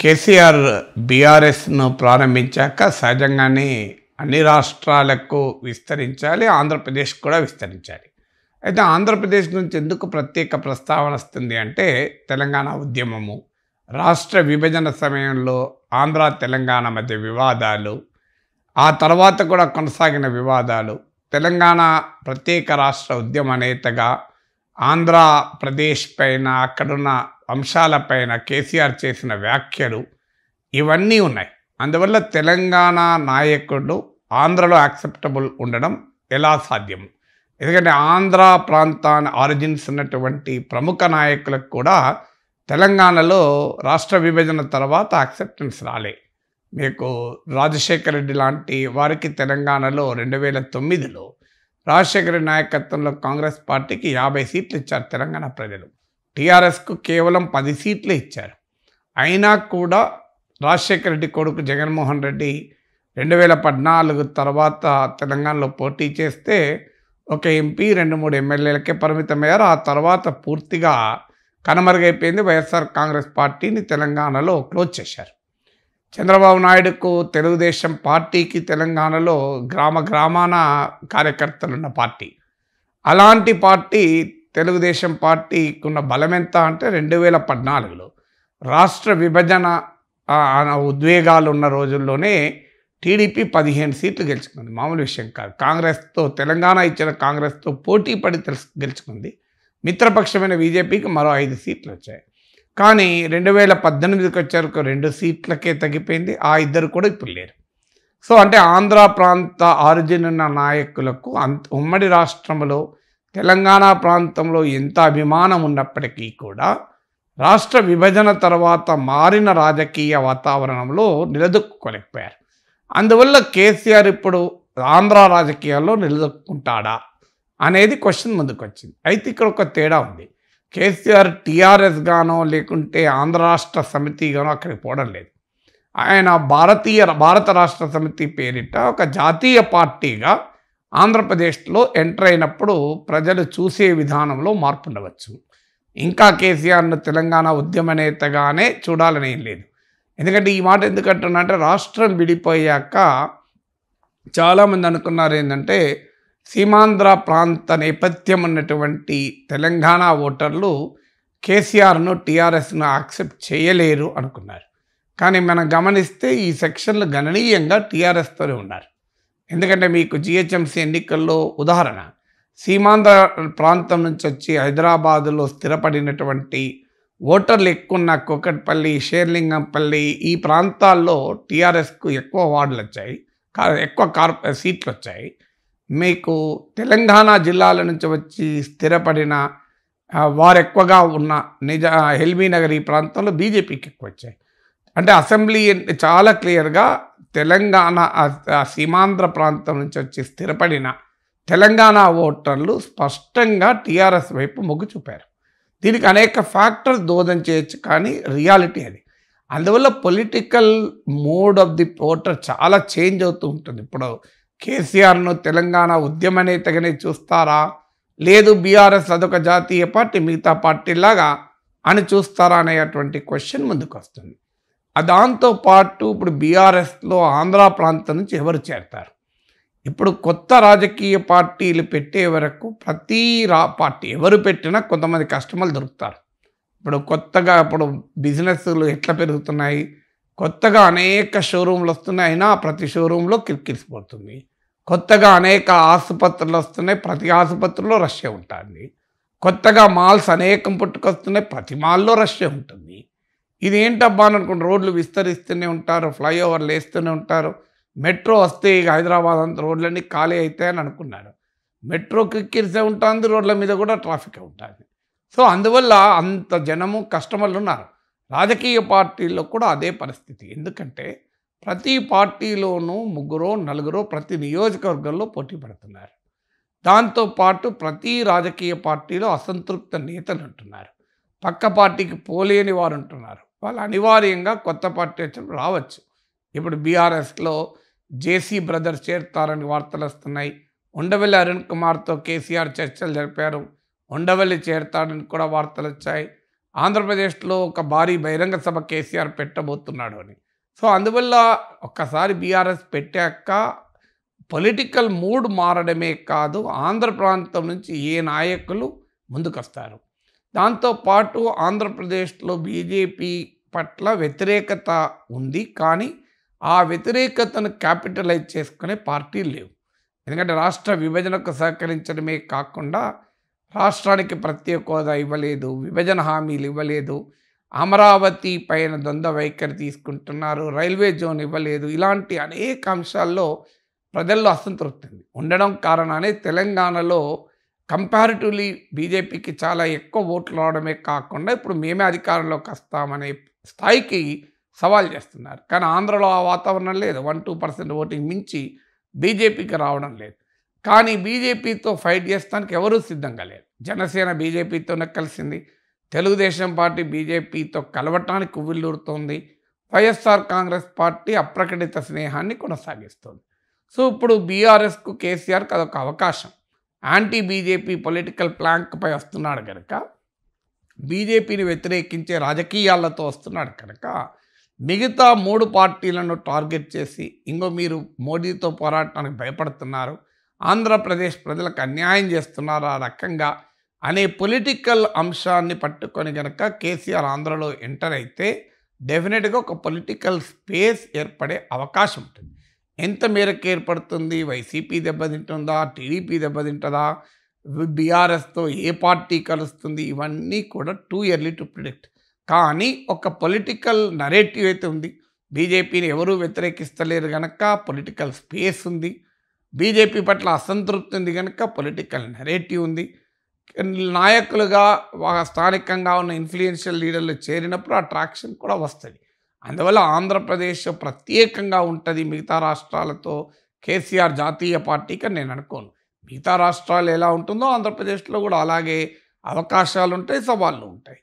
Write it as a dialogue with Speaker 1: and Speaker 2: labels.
Speaker 1: కేసీఆర్ బీఆర్ఎస్ను ప్రారంభించాక సహజంగానే అన్ని రాష్ట్రాలకు విస్తరించాలి ఆంధ్రప్రదేశ్ కూడా విస్తరించాలి అయితే ఆంధ్రప్రదేశ్ నుంచి ఎందుకు ప్రత్యేక ప్రస్తావన వస్తుంది అంటే తెలంగాణ ఉద్యమము రాష్ట్ర విభజన సమయంలో ఆంధ్ర తెలంగాణ మధ్య వివాదాలు ఆ తర్వాత కూడా కొనసాగిన వివాదాలు తెలంగాణ ప్రత్యేక రాష్ట్ర ఉద్యమ నేతగా ఆంధ్రప్రదేశ్ పైన అక్కడున్న అంశాలపైన కేసీఆర్ చేసిన వ్యాఖ్యలు ఇవన్నీ ఉన్నాయి అందువల్ల తెలంగాణ నాయకుడు ఆంధ్రలో యాక్సెప్టబుల్ ఉండడం ఎలా సాధ్యం ఎందుకంటే ఆంధ్ర ప్రాంతాన్ని ఆరిజిన్స్ ఉన్నటువంటి ప్రముఖ నాయకులకు కూడా తెలంగాణలో రాష్ట్ర విభజన తర్వాత యాక్సెప్టెన్స్ రాలే మీకు రాజశేఖర రెడ్డి లాంటి వారికి తెలంగాణలో రెండు వేల తొమ్మిదిలో రాజశేఖర నాయకత్వంలో కాంగ్రెస్ పార్టీకి యాభై సీట్లు ఇచ్చారు తెలంగాణ ప్రజలు టీఆర్ఎస్కు కేవలం పది సీట్లే ఇచ్చారు అయినా కూడా రాజశేఖర రెడ్డి కొడుకు జగన్మోహన్ రెడ్డి రెండు వేల పద్నాలుగు తర్వాత తెలంగాణలో పోటీ చేస్తే ఒక ఎంపీ రెండు మూడు ఎమ్మెల్యేలకే పరిమితమయ్యారు ఆ తర్వాత పూర్తిగా కనుమరుగైపోయింది వైఎస్ఆర్ కాంగ్రెస్ పార్టీని తెలంగాణలో క్లోజ్ చేశారు చంద్రబాబు నాయుడుకు తెలుగుదేశం పార్టీకి తెలంగాణలో గ్రామ గ్రామాన కార్యకర్తలున్న పార్టీ అలాంటి పార్టీ తెలుగుదేశం పార్టీకి ఉన్న బలం ఎంత అంటే రెండు వేల పద్నాలుగులో రాష్ట్ర విభజన ఉద్వేగాలు ఉన్న రోజుల్లోనే టీడీపీ పదిహేను సీట్లు గెలుచుకుంది మామూలు విషయం కాదు కాంగ్రెస్తో తెలంగాణ ఇచ్చిన కాంగ్రెస్తో పోటీ పడి గెలుచుకుంది మిత్రపక్షమైన బీజేపీకి మరో ఐదు సీట్లు వచ్చాయి కానీ రెండు వేల పద్దెనిమిదికి వచ్చేవరకు రెండు సీట్లకే తగ్గిపోయింది ఆ ఇద్దరు కూడా ఇప్పుడు లేరు సో అంటే ఆంధ్ర ప్రాంత ఆరిజిన్ ఉన్న నాయకులకు అంత ఉమ్మడి రాష్ట్రంలో తెలంగాణ ప్రాంతంలో ఎంత అభిమానం ఉన్నప్పటికీ కూడా రాష్ట్ర విభజన తర్వాత మారిన రాజకీయ వాతావరణంలో నిలదొక్కుకోలేకపోయారు అందువల్ల కేసీఆర్ ఇప్పుడు ఆంధ్ర రాజకీయాల్లో నిలదొక్కుంటాడా అనేది క్వశ్చన్ ముందుకు వచ్చింది అయితే ఇక్కడ ఒక తేడా ఉంది కేసీఆర్ టీఆర్ఎస్ గానో లేకుంటే ఆంధ్ర రాష్ట్ర సమితి గానో అక్కడికి పోవడం లేదు ఆయన భారతీయ భారత రాష్ట్ర సమితి పేరిట ఒక జాతీయ పార్టీగా ఆంధ్రప్రదేశ్లో ఎంటర్ అయినప్పుడు ప్రజలు చూసే విధానంలో మార్పు ఉండవచ్చు ఇంకా కేసీఆర్ను తెలంగాణ ఉద్యమ నేతగానే చూడాలని ఏం లేదు ఎందుకంటే ఈ మాట ఎందుకంటున్నా అంటే రాష్ట్రం విడిపోయాక చాలామంది అనుకున్నారు ఏంటంటే సీమాంధ్ర ప్రాంత నేపథ్యం ఉన్నటువంటి తెలంగాణ ఓటర్లు కేసీఆర్ను టీఆర్ఎస్ను యాక్సెప్ట్ చేయలేరు అనుకున్నారు కానీ మనం గమనిస్తే ఈ సెక్షన్లు గణనీయంగా టీఆర్ఎస్తోనే ఉన్నారు ఎందుకంటే మీకు జిహెచ్ఎంసీ ఎన్నికల్లో ఉదాహరణ సీమాంధ్ర ప్రాంతం నుంచి వచ్చి హైదరాబాదులో స్థిరపడినటువంటి ఓటర్లు ఎక్కువ ఉన్న కుక్కట్పల్లి షేర్లింగంపల్లి ఈ ప్రాంతాల్లో టీఆర్ఎస్కు ఎక్కువ వార్డులు వచ్చాయి ఎక్కువ కార్ సీట్లు వచ్చాయి మీకు తెలంగాణ జిల్లాల నుంచి వచ్చి స్థిరపడిన వారు ఎక్కువగా ఉన్న నిజ హెల్మీ నగర్ ఈ ప్రాంతంలో బీజేపీకి ఎక్కువ వచ్చాయి అంటే అసెంబ్లీ చాలా క్లియర్గా తెలంగాణ సీమాంధ్ర ప్రాంతం నుంచి వచ్చి స్థిరపడిన తెలంగాణ ఓటర్లు స్పష్టంగా టీఆర్ఎస్ వైపు మొగ్గు చూపారు దీనికి అనేక ఫ్యాక్టర్స్ దోదం చేయొచ్చు కానీ రియాలిటీ అది అందువల్ల political mode of the voter చాలా చేంజ్ అవుతూ ఉంటుంది ఇప్పుడు కేసీఆర్ను తెలంగాణ ఉద్యమ నేతగానే చూస్తారా లేదు బీఆర్ఎస్ అదొక జాతీయ పార్టీ మిగతా పార్టీలాగా అని చూస్తారా అనేటువంటి క్వశ్చన్ ముందుకు వస్తుంది దాంతో పాటు ఇప్పుడు బీఆర్ఎస్లో ఆంధ్ర ప్రాంతం నుంచి ఎవరు చేరతారు ఇప్పుడు కొత్త రాజకీయ పార్టీలు పెట్టే వరకు ప్రతి రా పార్టీ ఎవరు పెట్టినా కొంతమంది కస్టమర్లు దొరుకుతారు ఇప్పుడు కొత్తగా ఇప్పుడు బిజినెస్లు ఎట్లా పెరుగుతున్నాయి కొత్తగా అనేక షోరూంలు వస్తున్నాయి అయినా ప్రతి షోరూంలో కిరికిరిసిపోతుంది కొత్తగా అనేక ఆసుపత్రులు వస్తున్నాయి ప్రతి ఆసుపత్రిలో రష్య ఉంటుంది కొత్తగా మాల్స్ అనేకం పుట్టుకొస్తున్నాయి ప్రతి మాల్లో రష్య ఉంటుంది ఇది ఏంటబ్బా అని అనుకుంటే రోడ్లు విస్తరిస్తూనే ఉంటారు ఫ్లైఓవర్లు వేస్తూనే ఉంటారు మెట్రో వస్తే ఇక హైదరాబాద్ అంత రోడ్లన్నీ ఖాళీ అవుతాయని అనుకున్నారు మెట్రో కిక్కిరిసే ఉంటుంది రోడ్ల మీద కూడా ట్రాఫిక్ ఉంటుంది సో అందువల్ల అంత జనము కస్టమర్లు ఉన్నారు రాజకీయ పార్టీల్లో కూడా అదే పరిస్థితి ఎందుకంటే ప్రతి పార్టీలోనూ ముగ్గురో నలుగురో ప్రతి నియోజకవర్గంలో పోటీ పడుతున్నారు దాంతోపాటు ప్రతి రాజకీయ పార్టీలో అసంతృప్త నేతలు ఉంటున్నారు పక్క పార్టీకి పోలేని వారు ఉంటున్నారు వాళ్ళు అనివార్యంగా కొత్త పార్టీ వచ్చినప్పుడు రావచ్చు ఇప్పుడు బీఆర్ఎస్లో జేసీ బ్రదర్స్ చేరుతారని వార్తలు వస్తున్నాయి ఉండవల్లి అరుణ్ కుమార్తో కేసీఆర్ చర్చలు జరిపారు ఉండవల్లి చేరుతాడని కూడా వార్తలు వచ్చాయి ఆంధ్రప్రదేశ్లో ఒక భారీ బహిరంగ సభ కేసీఆర్ పెట్టబోతున్నాడు అని సో అందువల్ల ఒక్కసారి బీఆర్ఎస్ పెట్టాక పొలిటికల్ మూడ్ మారడమే కాదు ఆంధ్ర ప్రాంతం నుంచి ఏ నాయకులు ముందుకొస్తారు దాంతోపాటు ఆంధ్రప్రదేశ్లో బీజేపీ పట్ల వ్యతిరేకత ఉంది కానీ ఆ వ్యతిరేకతను క్యాపిటలైజ్ చేసుకునే పార్టీలు లేవు ఎందుకంటే రాష్ట్ర విభజనకు సహకరించడమే కాకుండా రాష్ట్రానికి ప్రత్యేక హోదా ఇవ్వలేదు విభజన హామీలు ఇవ్వలేదు అమరావతి పైన ద్వంద్వ వైఖరి తీసుకుంటున్నారు రైల్వే జోన్ ఇవ్వలేదు ఇలాంటి అనేక అంశాల్లో ప్రజల్లో అసంతృప్తి ఉంది ఉండడం కారణానే తెలంగాణలో కంపారిటివ్లీ బీజేపీకి చాలా ఎక్కువ ఓట్లు రావడమే కాకుండా ఇప్పుడు మేమే అధికారంలోకి వస్తామనే స్థాయికి సవాల్ చేస్తున్నారు కానీ ఆంధ్రలో ఆ వాతావరణం లేదు వన్ టూ పర్సెంట్ ఓటింగ్ మించి బీజేపీకి రావడం లేదు కానీ బీజేపీతో ఫైట్ చేస్తానికి ఎవరూ సిద్ధంగా లేరు జనసేన బీజేపీతోనే కలిసింది తెలుగుదేశం పార్టీ బీజేపీతో కలవటానికి కువ్విల్లూరుతోంది వైఎస్ఆర్ కాంగ్రెస్ పార్టీ అప్రకటిత స్నేహాన్ని కొనసాగిస్తుంది సో ఇప్పుడు బీఆర్ఎస్కు కేసీఆర్కి అదొక అవకాశం యాంటీ బీజేపీ పొలిటికల్ ప్లాంక్పై వస్తున్నాడు కనుక బీజేపీని వ్యతిరేకించే రాజకీయాలతో వస్తున్నాడు కనుక మిగతా మూడు పార్టీలను టార్గెట్ చేసి ఇంకో మీరు మోడీతో పోరాటానికి భయపడుతున్నారు ఆంధ్రప్రదేశ్ ప్రజలకు అన్యాయం చేస్తున్నారు ఆ రకంగా అనే పొలిటికల్ అంశాన్ని పట్టుకొని కనుక కేసీఆర్ ఆంధ్రలో ఎంటర్ అయితే డెఫినెట్గా ఒక పొలిటికల్ స్పేస్ ఏర్పడే అవకాశం ఉంటుంది ఎంత మేరకు ఏర్పడుతుంది వైసీపీ దెబ్బతింటుందా టీడీపీ దెబ్బతింటుందా బీఆర్ఎస్తో ఏ పార్టీ కలుస్తుంది ఇవన్నీ కూడా టూ ఇయర్లీ టు ప్రిడిక్ట్ కానీ ఒక పొలిటికల్ నరేటివ్ అయితే ఉంది బీజేపీని ఎవరూ వ్యతిరేకిస్తలేరు కనుక పొలిటికల్ స్పేస్ ఉంది బీజేపీ పట్ల అసంతృప్తి ఉంది కనుక పొలిటికల్ నరేటివ్ ఉంది నాయకులుగా స్థానికంగా ఉన్న ఇన్ఫ్లుయెన్షియల్ లీడర్లు చేరినప్పుడు అట్రాక్షన్ కూడా వస్తుంది అందువల్ల ఆంధ్రప్రదేశ్ ప్రత్యేకంగా ఉంటుంది మిగతా రాష్ట్రాలతో కేసీఆర్ జాతీయ పార్టీకి నేను అనుకోను మిగతా రాష్ట్రాలు ఎలా ఉంటుందో ఆంధ్రప్రదేశ్లో కూడా అలాగే అవకాశాలు ఉంటాయి సవాళ్ళు ఉంటాయి